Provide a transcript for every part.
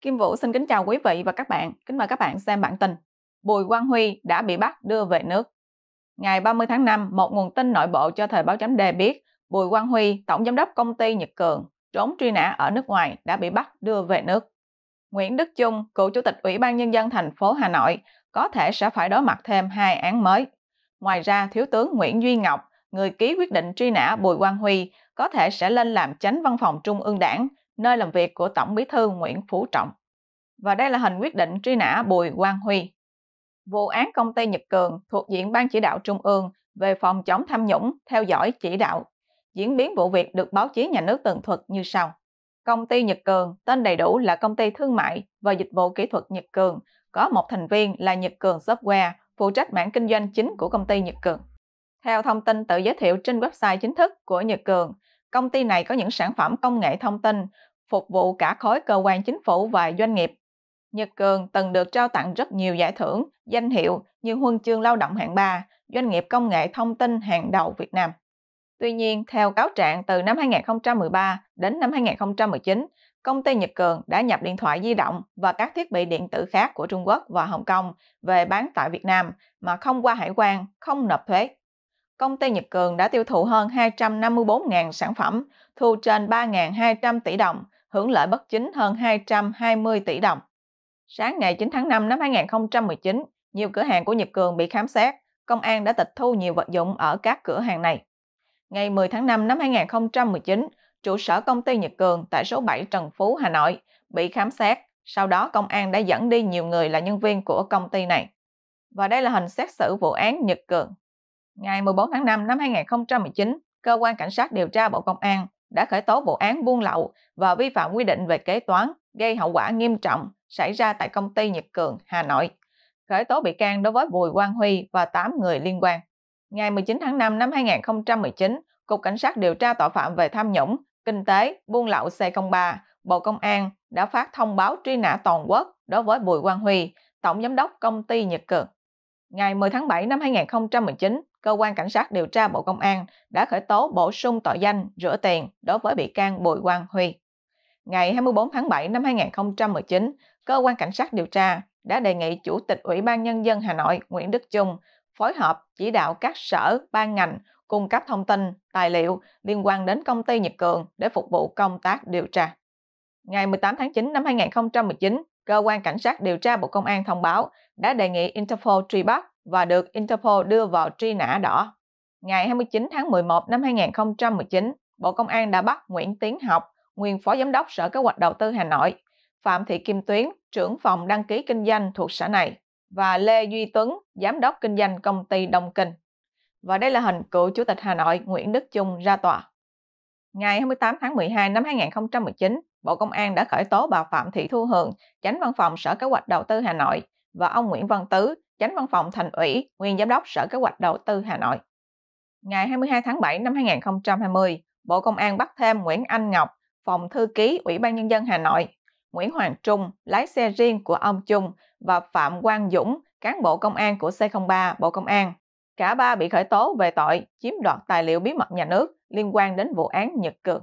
Kim Vũ xin kính chào quý vị và các bạn. Kính mời các bạn xem bản tin. Bùi Quang Huy đã bị bắt đưa về nước. Ngày 30 tháng 5, một nguồn tin nội bộ cho thời báo chấm đề biết Bùi Quang Huy, tổng giám đốc công ty Nhật Cường, trốn truy nã ở nước ngoài đã bị bắt đưa về nước. Nguyễn Đức Chung, cựu chủ tịch Ủy ban Nhân dân thành phố Hà Nội, có thể sẽ phải đối mặt thêm hai án mới. Ngoài ra, Thiếu tướng Nguyễn Duy Ngọc, người ký quyết định truy nã Bùi Quang Huy, có thể sẽ lên làm chánh văn phòng Trung ương Đảng – nơi làm việc của Tổng bí thư Nguyễn Phú Trọng. Và đây là hình quyết định truy nã Bùi Quang Huy. Vụ án công ty Nhật Cường thuộc diện Ban chỉ đạo Trung ương về phòng chống tham nhũng theo dõi chỉ đạo. Diễn biến vụ việc được báo chí nhà nước tường thuật như sau. Công ty Nhật Cường, tên đầy đủ là Công ty Thương mại và Dịch vụ Kỹ thuật Nhật Cường, có một thành viên là Nhật Cường Software, phụ trách mảng kinh doanh chính của công ty Nhật Cường. Theo thông tin tự giới thiệu trên website chính thức của Nhật Cường, công ty này có những sản phẩm công nghệ thông tin phục vụ cả khối cơ quan chính phủ và doanh nghiệp. Nhật Cường từng được trao tặng rất nhiều giải thưởng, danh hiệu như huân chương lao động hạng 3, doanh nghiệp công nghệ thông tin hàng đầu Việt Nam. Tuy nhiên, theo cáo trạng từ năm 2013 đến năm 2019, công ty Nhật Cường đã nhập điện thoại di động và các thiết bị điện tử khác của Trung Quốc và Hồng Kông về bán tại Việt Nam mà không qua hải quan, không nộp thuế. Công ty Nhật Cường đã tiêu thụ hơn 254.000 sản phẩm, thu trên 3.200 tỷ đồng, hưởng lợi bất chính hơn 220 tỷ đồng. Sáng ngày 9 tháng 5 năm 2019, nhiều cửa hàng của Nhật Cường bị khám xét, công an đã tịch thu nhiều vật dụng ở các cửa hàng này. Ngày 10 tháng 5 năm 2019, trụ sở công ty Nhật Cường tại số 7 Trần Phú, Hà Nội bị khám xét, sau đó công an đã dẫn đi nhiều người là nhân viên của công ty này. Và đây là hình xét xử vụ án Nhật Cường. Ngày 14 tháng 5 năm 2019, Cơ quan Cảnh sát điều tra Bộ Công an đã khởi tố vụ án buôn lậu và vi phạm quy định về kế toán gây hậu quả nghiêm trọng xảy ra tại công ty Nhật Cường, Hà Nội, khởi tố bị can đối với Bùi Quang Huy và 8 người liên quan. Ngày 19 tháng 5 năm 2019, Cục Cảnh sát điều tra tội phạm về tham nhũng, kinh tế, buôn lậu C03, Bộ Công an đã phát thông báo truy nã toàn quốc đối với Bùi Quang Huy, Tổng Giám đốc Công ty Nhật Cường ngày 10 tháng 7 năm 2019, Cơ quan Cảnh sát điều tra Bộ Công an đã khởi tố bổ sung tội danh rửa tiền đối với bị can Bùi Quang Huy. Ngày 24 tháng 7 năm 2019, Cơ quan Cảnh sát điều tra đã đề nghị Chủ tịch Ủy ban Nhân dân Hà Nội Nguyễn Đức Chung phối hợp chỉ đạo các sở, ban ngành cung cấp thông tin, tài liệu liên quan đến công ty Nhật Cường để phục vụ công tác điều tra. Ngày 18 tháng 9 năm 2019, cơ quan cảnh sát điều tra Bộ Công an thông báo đã đề nghị Interpol truy bắt và được Interpol đưa vào truy nã đỏ. Ngày 29 tháng 11 năm 2019, Bộ Công an đã bắt Nguyễn Tiến Học, nguyên Phó Giám đốc Sở Kế hoạch Đầu tư Hà Nội, Phạm Thị Kim Tuyến, trưởng phòng đăng ký kinh doanh thuộc sở này và Lê Duy Tuấn, giám đốc kinh doanh công ty Đông Kinh. Và đây là hình cựu Chủ tịch Hà Nội Nguyễn Đức Chung ra tòa. Ngày 28 tháng 12 năm 2019, Bộ Công an đã khởi tố bà Phạm Thị Thu Hường, Chánh Văn phòng Sở Kế hoạch Đầu tư Hà Nội và ông Nguyễn Văn Tứ, Chánh Văn phòng Thành ủy, Nguyên Giám đốc Sở Kế hoạch Đầu tư Hà Nội. Ngày 22 tháng 7 năm 2020, Bộ Công an bắt thêm Nguyễn Anh Ngọc, Phòng Thư ký Ủy ban Nhân dân Hà Nội, Nguyễn Hoàng Trung, lái xe riêng của ông Trung và Phạm Quang Dũng, cán bộ công an của C03 Bộ Công an. Cả ba bị khởi tố về tội chiếm đoạt tài liệu bí mật nhà nước liên quan đến vụ án Nhật Cường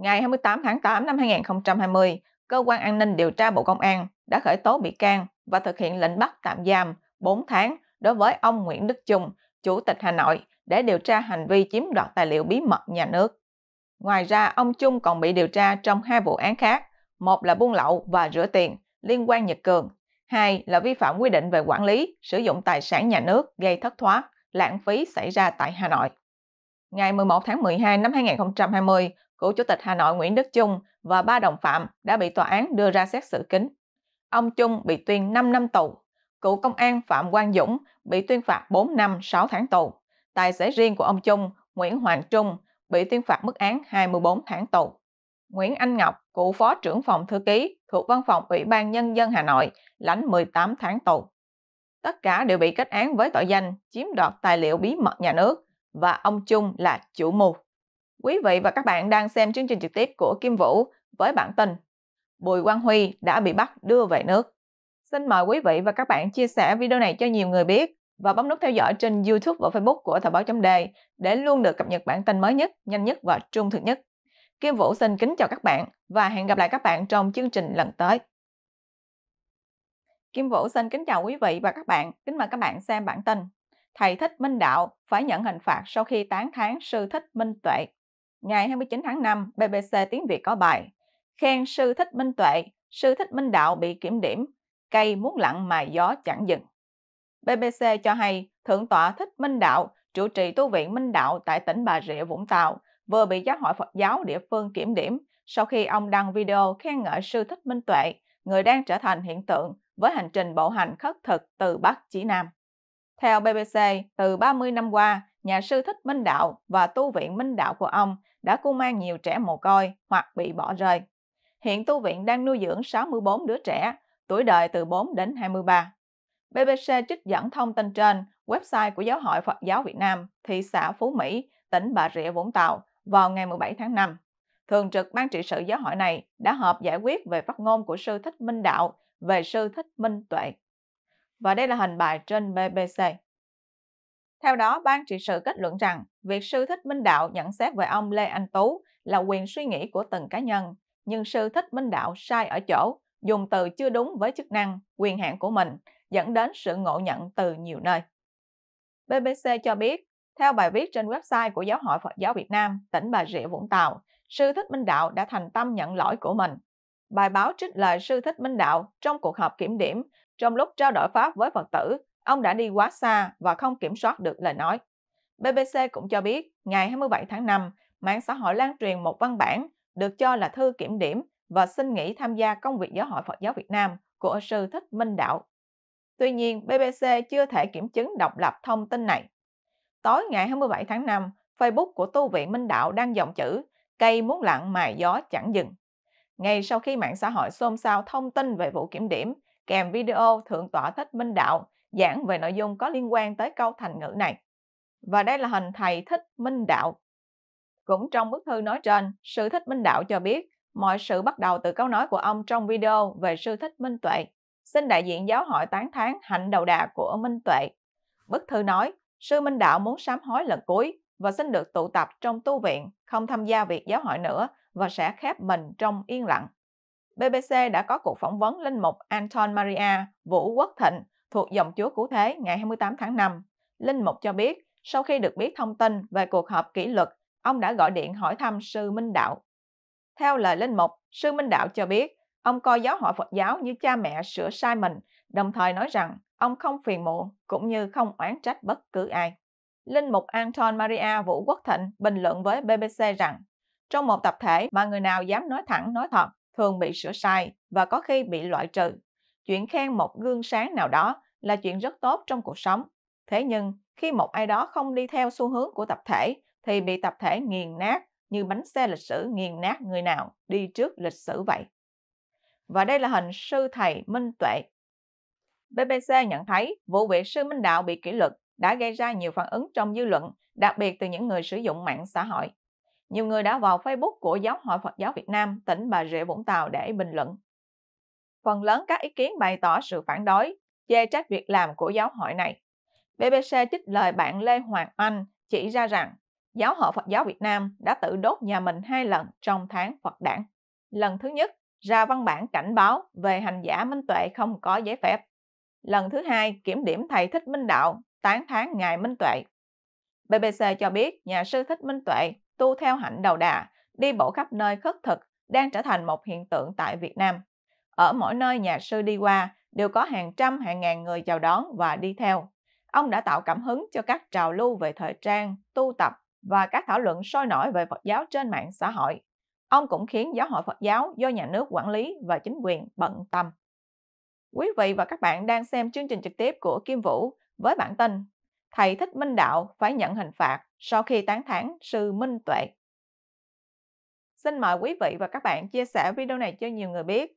ngày 28 tháng 8 năm 2020, Cơ quan An ninh Điều tra Bộ Công an đã khởi tố bị can và thực hiện lệnh bắt tạm giam 4 tháng đối với ông Nguyễn Đức Trung, Chủ tịch Hà Nội, để điều tra hành vi chiếm đoạt tài liệu bí mật nhà nước. Ngoài ra, ông Trung còn bị điều tra trong hai vụ án khác, một là buôn lậu và rửa tiền liên quan Nhật Cường, hai là vi phạm quy định về quản lý, sử dụng tài sản nhà nước gây thất thoát, lãng phí xảy ra tại Hà Nội. Ngày 11 tháng 12 năm 2020, cựu Chủ tịch Hà Nội Nguyễn Đức Trung và ba đồng phạm đã bị tòa án đưa ra xét xử kính Ông Trung bị tuyên 5 năm tù, cựu công an Phạm Quang Dũng bị tuyên phạt 4 năm 6 tháng tù. Tài xế riêng của ông Trung, Nguyễn Hoàng Trung, bị tuyên phạt mức án 24 tháng tù. Nguyễn Anh Ngọc, cựu phó trưởng phòng thư ký thuộc Văn phòng Ủy ban Nhân dân Hà Nội, lãnh 18 tháng tù. Tất cả đều bị kết án với tội danh chiếm đoạt tài liệu bí mật nhà nước và ông Trung là chủ mưu. Quý vị và các bạn đang xem chương trình trực tiếp của Kim Vũ với bản tin Bùi Quang Huy đã bị bắt đưa về nước. Xin mời quý vị và các bạn chia sẻ video này cho nhiều người biết và bấm nút theo dõi trên YouTube và Facebook của Thời báo chấm đề để luôn được cập nhật bản tin mới nhất, nhanh nhất và trung thực nhất. Kim Vũ xin kính chào các bạn và hẹn gặp lại các bạn trong chương trình lần tới. Kim Vũ xin kính chào quý vị và các bạn, kính mời các bạn xem bản tin. Thầy Thích Minh Đạo phải nhận hình phạt sau khi tán thán sư Thích Minh Tuệ ngày 29 tháng 5, BBC Tiếng Việt có bài Khen sư thích minh tuệ, sư thích minh đạo bị kiểm điểm, cây muốn lặng mà gió chẳng dừng. BBC cho hay Thượng tọa Thích Minh Đạo, trụ trì tu viện Minh Đạo tại tỉnh Bà Rịa, Vũng Tàu, vừa bị giáo hội Phật giáo địa phương kiểm điểm sau khi ông đăng video khen ngợi sư Thích Minh Tuệ, người đang trở thành hiện tượng với hành trình bộ hành khất thực từ Bắc chí Nam. Theo BBC, từ 30 năm qua, nhà sư Thích Minh Đạo và tu viện Minh Đạo của ông đã cưu mang nhiều trẻ mồ côi hoặc bị bỏ rơi. Hiện tu viện đang nuôi dưỡng 64 đứa trẻ, tuổi đời từ 4 đến 23. BBC trích dẫn thông tin trên website của Giáo hội Phật giáo Việt Nam, thị xã Phú Mỹ, tỉnh Bà Rịa Vũng Tàu vào ngày 17 tháng 5. Thường trực Ban trị sự giáo hội này đã họp giải quyết về phát ngôn của sư Thích Minh Đạo về sư Thích Minh Tuệ. Và đây là hình bài trên BBC. Theo đó, ban trị sự kết luận rằng việc sư Thích Minh Đạo nhận xét về ông Lê Anh Tú là quyền suy nghĩ của từng cá nhân, nhưng sư Thích Minh Đạo sai ở chỗ dùng từ chưa đúng với chức năng, quyền hạn của mình, dẫn đến sự ngộ nhận từ nhiều nơi. BBC cho biết, theo bài viết trên website của Giáo hội Phật giáo Việt Nam, tỉnh Bà Rịa Vũng Tàu, sư Thích Minh Đạo đã thành tâm nhận lỗi của mình. Bài báo trích lời sư Thích Minh Đạo trong cuộc họp kiểm điểm trong lúc trao đổi pháp với Phật tử Ông đã đi quá xa và không kiểm soát được lời nói. BBC cũng cho biết, ngày 27 tháng 5, mạng xã hội lan truyền một văn bản được cho là thư kiểm điểm và xin nghỉ tham gia công việc giáo hội Phật giáo Việt Nam của sư Thích Minh Đạo. Tuy nhiên, BBC chưa thể kiểm chứng độc lập thông tin này. Tối ngày 27 tháng 5, Facebook của tu viện Minh Đạo đang dòng chữ Cây muốn lặng mài gió chẳng dừng. Ngay sau khi mạng xã hội xôn xao thông tin về vụ kiểm điểm, kèm video Thượng tọa Thích Minh Đạo giảng về nội dung có liên quan tới câu thành ngữ này. Và đây là hình thầy Thích Minh Đạo. Cũng trong bức thư nói trên, sư Thích Minh Đạo cho biết mọi sự bắt đầu từ câu nói của ông trong video về sư Thích Minh Tuệ. Xin đại diện giáo hội tán thán hạnh đầu đà của Minh Tuệ. Bức thư nói, sư Minh Đạo muốn sám hối lần cuối và xin được tụ tập trong tu viện, không tham gia việc giáo hội nữa và sẽ khép mình trong yên lặng. BBC đã có cuộc phỏng vấn linh mục Anton Maria Vũ Quốc Thịnh thuộc dòng Chúa Cứu Thế ngày 28 tháng 5. Linh Mục cho biết, sau khi được biết thông tin về cuộc họp kỷ luật, ông đã gọi điện hỏi thăm Sư Minh Đạo. Theo lời Linh Mục, Sư Minh Đạo cho biết, ông coi giáo hội Phật giáo như cha mẹ sửa sai mình, đồng thời nói rằng ông không phiền muộn cũng như không oán trách bất cứ ai. Linh mục Anton Maria Vũ Quốc Thịnh bình luận với BBC rằng trong một tập thể mà người nào dám nói thẳng nói thật thường bị sửa sai và có khi bị loại trừ chuyện khen một gương sáng nào đó là chuyện rất tốt trong cuộc sống. Thế nhưng, khi một ai đó không đi theo xu hướng của tập thể thì bị tập thể nghiền nát như bánh xe lịch sử nghiền nát người nào đi trước lịch sử vậy. Và đây là hình sư thầy Minh Tuệ. BBC nhận thấy vụ việc sư Minh Đạo bị kỷ luật đã gây ra nhiều phản ứng trong dư luận, đặc biệt từ những người sử dụng mạng xã hội. Nhiều người đã vào Facebook của Giáo hội Phật giáo Việt Nam tỉnh Bà Rịa Vũng Tàu để bình luận phần lớn các ý kiến bày tỏ sự phản đối, chê trách việc làm của giáo hội này. BBC trích lời bạn Lê Hoàng Anh chỉ ra rằng Giáo hội Phật giáo Việt Nam đã tự đốt nhà mình hai lần trong tháng Phật đản. Lần thứ nhất, ra văn bản cảnh báo về hành giả minh tuệ không có giấy phép. Lần thứ hai, kiểm điểm thầy Thích Minh Đạo, tán thán ngài Minh Tuệ. BBC cho biết nhà sư Thích Minh Tuệ tu theo hạnh đầu đà, đi bộ khắp nơi khất thực, đang trở thành một hiện tượng tại Việt Nam. Ở mỗi nơi nhà sư đi qua, đều có hàng trăm hàng ngàn người chào đón và đi theo. Ông đã tạo cảm hứng cho các trào lưu về thời trang, tu tập và các thảo luận sôi nổi về Phật giáo trên mạng xã hội. Ông cũng khiến giáo hội Phật giáo do nhà nước quản lý và chính quyền bận tâm. Quý vị và các bạn đang xem chương trình trực tiếp của Kim Vũ với bản tin Thầy Thích Minh Đạo phải nhận hình phạt sau khi tán thán sư Minh Tuệ. Xin mời quý vị và các bạn chia sẻ video này cho nhiều người biết